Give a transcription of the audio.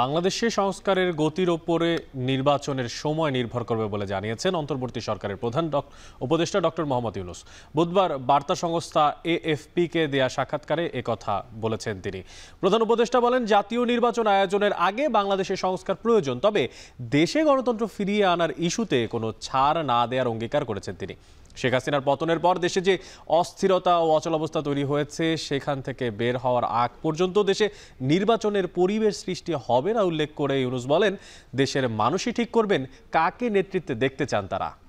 বাংলাদেশে সংস্কারের গতির ওপরে নির্বাচনের সময় নির্ভর করবে বলে জানিয়েছেন অন্তর্বর্তী সরকারের প্রধান উপদেষ্টা ডক্টর মোহাম্মদ ইউনুস বুধবার বার্তা সংস্থা এএফপিকে দেয়া সাক্ষাৎকারে কথা বলেছেন তিনি প্রধান উপদেষ্টা বলেন জাতীয় নির্বাচন আয়োজনের আগে বাংলাদেশে সংস্কার প্রয়োজন তবে দেশে গণতন্ত্র ফিরিয়ে আনার ইস্যুতে কোনো ছাড় না দেওয়ার অঙ্গীকার করেছেন তিনি শেখ হাসিনার পতনের পর দেশে যে অস্থিরতা ও অচলাবস্থা তৈরি হয়েছে সেখান থেকে বের হওয়ার আগ পর্যন্ত দেশে নির্বাচনের পরিবেশ সৃষ্টি হয় হবে না উল্লেখ করে ইউনুস বলেন দেশের মানুষই ঠিক করবেন কাকে নেতৃত্বে দেখতে চান তারা